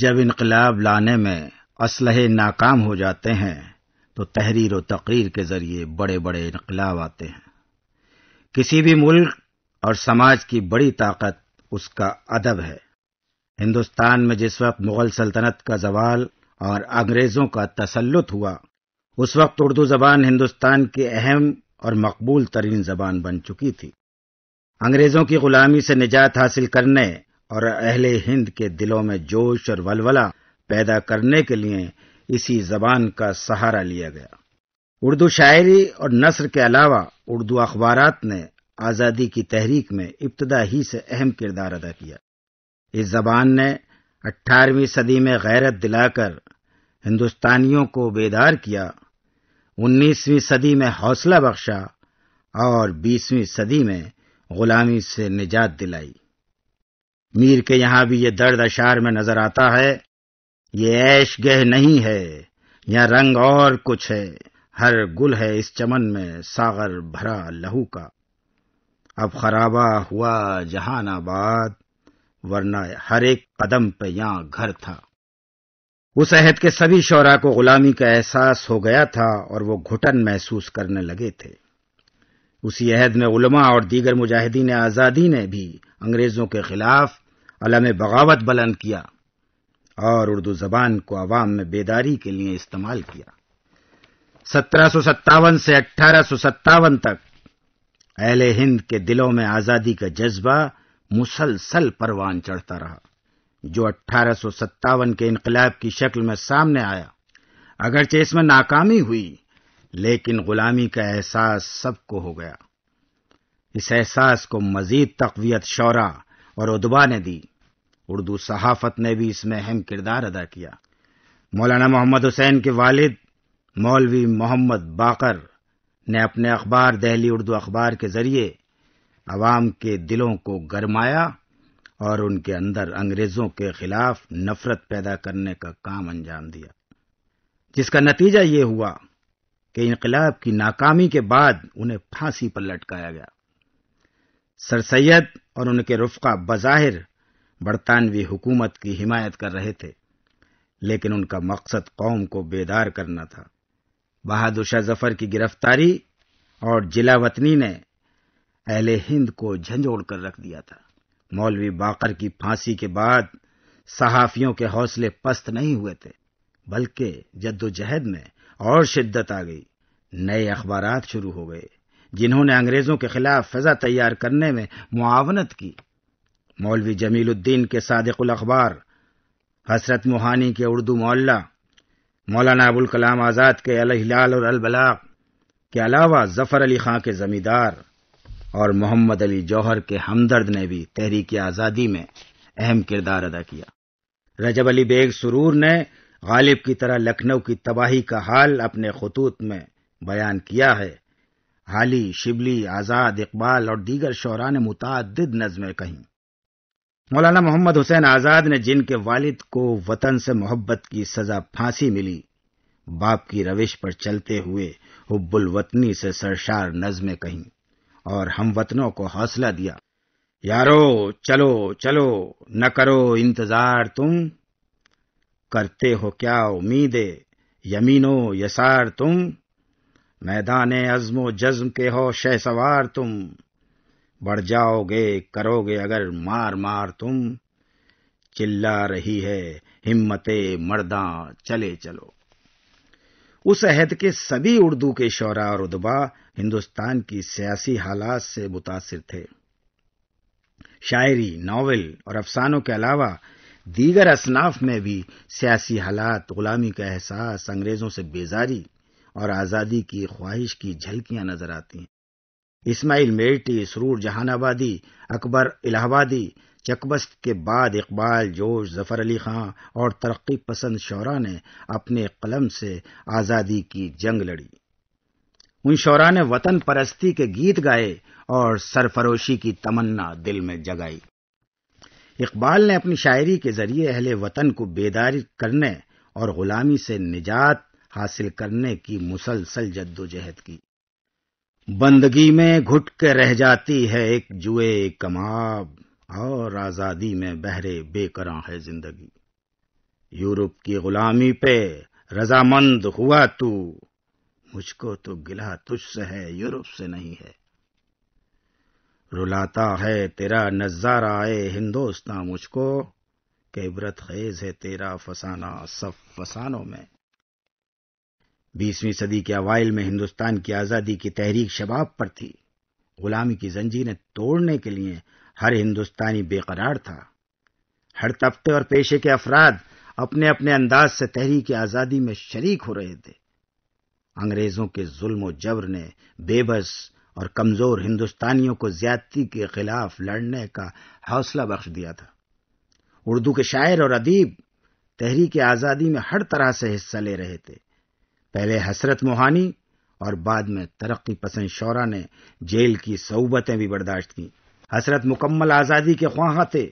جب انقلاب لانے میں اسلحے ناکام ہو جاتے ہیں تو تحریر و تقریر کے ذریعے بڑے بڑے انقلاب آتے ہیں کسی بھی ملک اور سماج کی بڑی طاقت اس کا ادب ہے ہندوستان میں جس وقت مغل سلطنت کا زوال اور انگریزوں کا تسلط ہوا اس وقت اردو زبان ہندوستان کی اہم اور مقبول ترین زبان بن چکی تھی انگریزوں کی غلامی سے نجات حاصل کرنے اور اہل ہند کے دلوں میں جوش اور ولولا پیدا کرنے کے لیے اسی زبان کا سہارا لیا گیا اردو شاعری اور نثر کے علاوہ اردو اخبارات نے آزادی کی تحریک میں ابتدا ہی سے اہم کردار ادا کیا اس زبان نے اٹھارہویں صدی میں غیرت دلا کر ہندوستانیوں کو بیدار کیا انیسویں صدی میں حوصلہ بخشا اور بیسویں صدی میں غلامی سے نجات دلائی میر کے یہاں بھی یہ درد اشار میں نظر آتا ہے یہ ایش گہ نہیں ہے یا رنگ اور کچھ ہے ہر گل ہے اس چمن میں ساغر بھرا لہو کا اب خرابہ ہوا جہان آباد ورنہ ہر ایک قدم پہ یہاں گھر تھا اس عہد کے سبھی شعرا کو غلامی کا احساس ہو گیا تھا اور وہ گھٹن محسوس کرنے لگے تھے اسی عہد میں علماء اور دیگر مجاہدین آزادی نے بھی انگریزوں کے خلاف علم بغاوت بلند کیا اور اردو زبان کو عوام میں بیداری کے لیے استعمال کیا سترہ سو ستاون سے اٹھارہ سو ستاون تک اہل ہند کے دلوں میں آزادی کا جذبہ مسلسل پروان چڑھتا رہا جو اٹھارہ سو ستاون کے انقلاب کی شکل میں سامنے آیا اگرچہ اس میں ناکامی ہوئی لیکن غلامی کا احساس سب کو ہو گیا اس احساس کو مزید تقویت شعرا اور ادبا نے دی اردو صحافت نے بھی اس میں اہم کردار ادا کیا مولانا محمد حسین کے والد مولوی محمد باقر نے اپنے اخبار دہلی اردو اخبار کے ذریعے عوام کے دلوں کو گرمایا اور ان کے اندر انگریزوں کے خلاف نفرت پیدا کرنے کا کام انجام دیا جس کا نتیجہ یہ ہوا کہ انقلاب کی ناکامی کے بعد انہیں پھانسی پر لٹکایا گیا سر سید اور ان کے رفقہ بظاہر برطانوی حکومت کی حمایت کر رہے تھے لیکن ان کا مقصد قوم کو بیدار کرنا تھا بہادر شاہ ظفر کی گرفتاری اور جلا وطنی نے اہل ہند کو جھنجھوڑ کر رکھ دیا تھا مولوی باقر کی پھانسی کے بعد صحافیوں کے حوصلے پست نہیں ہوئے تھے بلکہ جدوجہد میں اور شدت آ گئی نئے اخبارات شروع ہو گئے جنہوں نے انگریزوں کے خلاف فضا تیار کرنے میں معاونت کی مولوی جمیل الدین کے صادق الاخبار حسرت موہانی کے اردو مولا مولانا ابوالکلام آزاد کے الہلال اور البلاغ کے علاوہ ظفر علی خان کے زمیندار اور محمد علی جوہر کے ہمدرد نے بھی تحریک آزادی میں اہم کردار ادا کیا رجب علی بیگ سرور نے غالب کی طرح لکھنؤ کی تباہی کا حال اپنے خطوط میں بیان کیا ہے حالی شبلی آزاد اقبال اور دیگر شعرا نے متعدد نظمیں کہیں مولانا محمد حسین آزاد نے جن کے والد کو وطن سے محبت کی سزا پھانسی ملی باپ کی روش پر چلتے ہوئے حب الوطنی سے سرشار نظمیں کہیں اور ہم وطنوں کو حوصلہ دیا یارو چلو چلو نہ کرو انتظار تم کرتے ہو کیا امید یمینو یسار تم میدان عزم و جزم کے ہو شہ سوار تم بڑھ جاؤ گے کرو گے اگر مار مار تم چلا رہی ہے ہمت مرداں چلے چلو اس عہد کے سبھی اردو کے شعراء اور ادبا ہندوستان کی سیاسی حالات سے متاثر تھے شاعری ناول اور افسانوں کے علاوہ دیگر اصناف میں بھی سیاسی حالات غلامی کا احساس انگریزوں سے بیزاری اور آزادی کی خواہش کی جھلکیاں نظر آتی ہیں اسماعیل میٹی سرور جہان آبادی اکبر الہ آبادی چکبست کے بعد اقبال جوش ظفر علی خان اور ترقی پسند شعراء نے اپنے قلم سے آزادی کی جنگ لڑی ان شعرا نے وطن پرستی کے گیت گائے اور سرفروشی کی تمنا دل میں جگائی اقبال نے اپنی شاعری کے ذریعے اہل وطن کو بیداری کرنے اور غلامی سے نجات حاصل کرنے کی مسلسل جد و جہد کی بندگی میں گھٹ کے رہ جاتی ہے ایک جوئے کماب اور آزادی میں بہرے بے کراں ہے زندگی یورپ کی غلامی پہ رضامند ہوا تو مجھ کو تو گلا سے ہے یورپ سے نہیں ہے رلاتا ہے تیرا نظارہ اے ہندوستان مجھ کو کہ عبرت خیز ہے تیرا فسانہ سب فسانوں میں بیسویں صدی کے اوائل میں ہندوستان کی آزادی کی تحریک شباب پر تھی غلامی کی زنجیریں توڑنے کے لیے ہر ہندوستانی بے قرار تھا ہر طبقے اور پیشے کے افراد اپنے اپنے انداز سے تحریک آزادی میں شریک ہو رہے تھے انگریزوں کے ظلم و جبر نے بے بس اور کمزور ہندوستانیوں کو زیادتی کے خلاف لڑنے کا حوصلہ بخش دیا تھا اردو کے شاعر اور ادیب تحریک آزادی میں ہر طرح سے حصہ لے رہے تھے پہلے حسرت موہانی اور بعد میں ترقی پسند شعرا نے جیل کی صعوبتیں بھی برداشت کی حسرت مکمل آزادی کے خواہاں تھے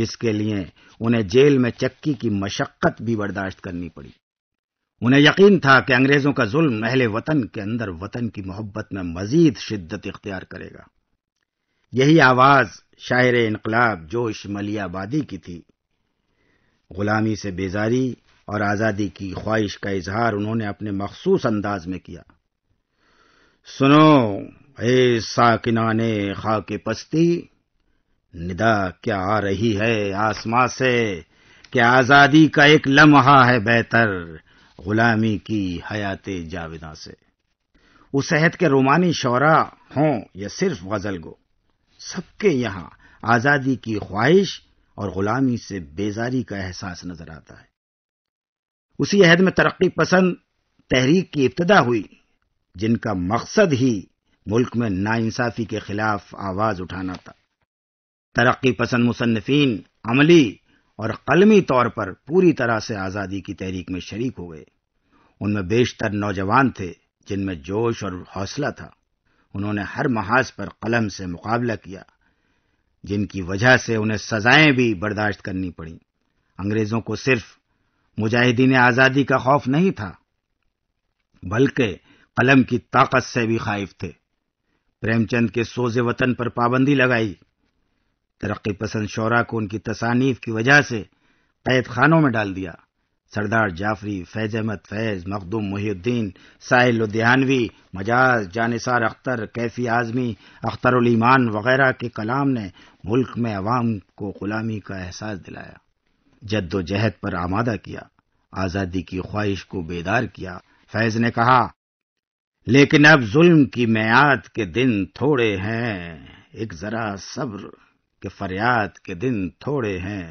جس کے لیے انہیں جیل میں چکی کی مشقت بھی برداشت کرنی پڑی انہیں یقین تھا کہ انگریزوں کا ظلم اہل وطن کے اندر وطن کی محبت میں مزید شدت اختیار کرے گا یہی آواز شاعر انقلاب جوش ملی آبادی کی تھی غلامی سے بیزاری اور آزادی کی خواہش کا اظہار انہوں نے اپنے مخصوص انداز میں کیا سنو اے ساکنان خاک پستی ندا کیا آ رہی ہے آسماں سے کہ آزادی کا ایک لمحہ ہے بہتر غلامی کی حیات جاویدہ سے اس عہد کے رومانی شعرا ہوں یا صرف غزل گو سب کے یہاں آزادی کی خواہش اور غلامی سے بیزاری کا احساس نظر آتا ہے اسی عہد میں ترقی پسند تحریک کی ابتدا ہوئی جن کا مقصد ہی ملک میں ناانصافی کے خلاف آواز اٹھانا تھا ترقی پسند مصنفین عملی اور قلمی طور پر پوری طرح سے آزادی کی تحریک میں شریک ہو گئے ان میں بیشتر نوجوان تھے جن میں جوش اور حوصلہ تھا انہوں نے ہر محاذ پر قلم سے مقابلہ کیا جن کی وجہ سے انہیں سزائیں بھی برداشت کرنی پڑیں انگریزوں کو صرف مجاہدین آزادی کا خوف نہیں تھا بلکہ قلم کی طاقت سے بھی خائف تھے پریم چند کے سوز وطن پر پابندی لگائی ترقی پسند شورا کو ان کی تصانیف کی وجہ سے قید خانوں میں ڈال دیا سردار جعفری فیض احمد فیض مخدوم محی الدین ساحل لدھیانوی مجاز جانثار اختر کیفی اعظمی الایمان وغیرہ کے کلام نے ملک میں عوام کو غلامی کا احساس دلایا جد و جہد پر آمادہ کیا آزادی کی خواہش کو بیدار کیا فیض نے کہا لیکن اب ظلم کی میعاد کے دن تھوڑے ہیں ایک ذرا صبر کے فریاد کے دن تھوڑے ہیں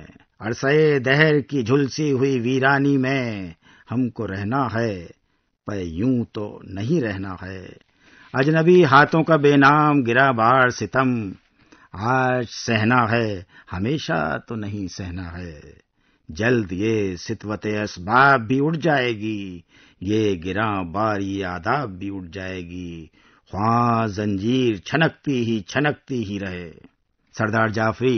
عرصے دہر کی جھلسی ہوئی ویرانی میں ہم کو رہنا ہے پہ یوں تو نہیں رہنا ہے اجنبی ہاتھوں کا بے نام گرا بار ستم آج سہنا ہے ہمیشہ تو نہیں سہنا ہے جلد یہ ستوت اسباب بھی اٹھ جائے گی یہ گراں باری آداب بھی اٹھ جائے گی خواہ زنجیر چھنکتی ہی چھنکتی ہی رہے سردار جعفری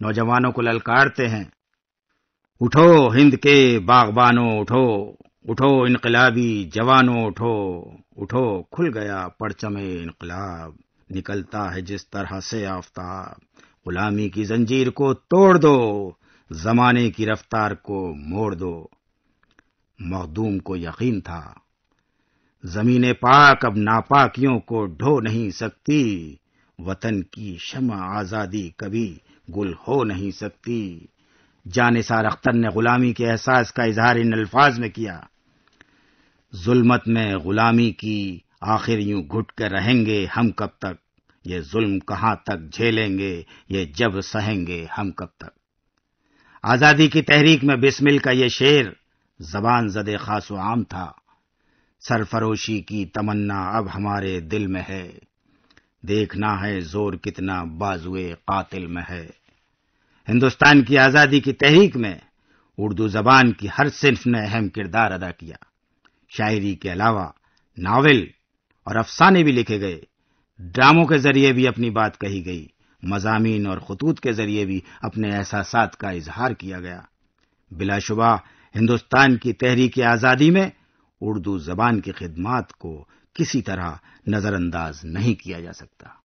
نوجوانوں کو للکارتے ہیں اٹھو ہند کے باغبانوں اٹھو اٹھو انقلابی جوانوں اٹھو اٹھو کھل گیا پرچم انقلاب نکلتا ہے جس طرح سے آفتاب غلامی کی زنجیر کو توڑ دو زمانے کی رفتار کو موڑ دو مخدوم کو یقین تھا زمین پاک اب ناپاکیوں کو ڈھو نہیں سکتی وطن کی شمع آزادی کبھی گل ہو نہیں سکتی جانسار اختر نے غلامی کے احساس کا اظہار ان الفاظ میں کیا ظلمت میں غلامی کی آخر یوں گھٹ کر رہیں گے ہم کب تک یہ ظلم کہاں تک جھیلیں گے یہ جب سہیں گے ہم کب تک آزادی کی تحریک میں بسمل کا یہ شعر زبان زد خاص و عام تھا سرفروشی کی تمنا اب ہمارے دل میں ہے دیکھنا ہے زور کتنا بازو قاتل میں ہے ہندوستان کی آزادی کی تحریک میں اردو زبان کی ہر صنف نے اہم کردار ادا کیا شاعری کے علاوہ ناول اور افسانے بھی لکھے گئے ڈراموں کے ذریعے بھی اپنی بات کہی گئی مضامین اور خطوط کے ذریعے بھی اپنے احساسات کا اظہار کیا گیا بلا شبہ ہندوستان کی تحریک آزادی میں اردو زبان کی خدمات کو کسی طرح نظر انداز نہیں کیا جا سکتا